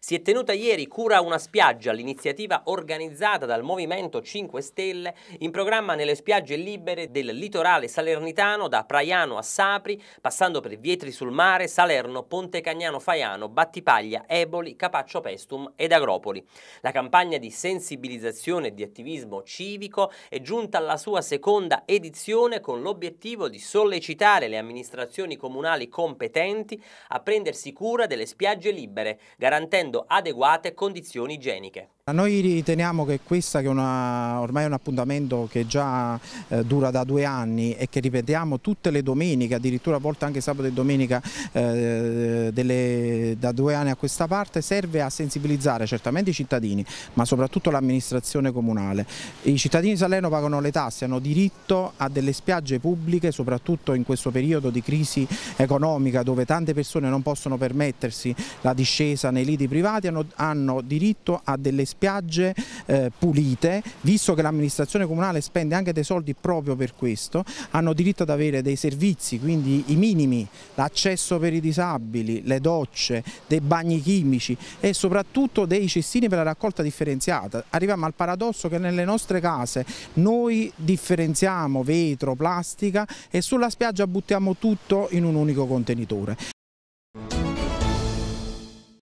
Si è tenuta ieri Cura una spiaggia, l'iniziativa organizzata dal Movimento 5 Stelle in programma nelle spiagge libere del litorale salernitano da Praiano a Sapri, passando per Vietri sul Mare, Salerno, Ponte Cagnano Faiano, Battipaglia, Eboli, Capaccio Pestum ed Agropoli. La campagna di sensibilizzazione e di attivismo civico è giunta alla sua seconda edizione con l'obiettivo di sollecitare le amministrazioni comunali competenti a prendersi cura delle spiagge libere, garantendo fornendo adeguate condizioni igieniche. Noi riteniamo che questo che è una, ormai è un appuntamento che già eh, dura da due anni e che ripetiamo tutte le domeniche, addirittura a volte anche sabato e domenica eh, delle, da due anni a questa parte, serve a sensibilizzare certamente i cittadini ma soprattutto l'amministrazione comunale. I cittadini di Salerno pagano le tasse, hanno diritto a delle spiagge pubbliche soprattutto in questo periodo di crisi economica dove tante persone non possono permettersi la discesa nei liti privati, hanno, hanno diritto a delle spiagge spiagge eh, pulite, visto che l'amministrazione comunale spende anche dei soldi proprio per questo, hanno diritto ad avere dei servizi, quindi i minimi, l'accesso per i disabili, le docce, dei bagni chimici e soprattutto dei cestini per la raccolta differenziata. Arriviamo al paradosso che nelle nostre case noi differenziamo vetro, plastica e sulla spiaggia buttiamo tutto in un unico contenitore.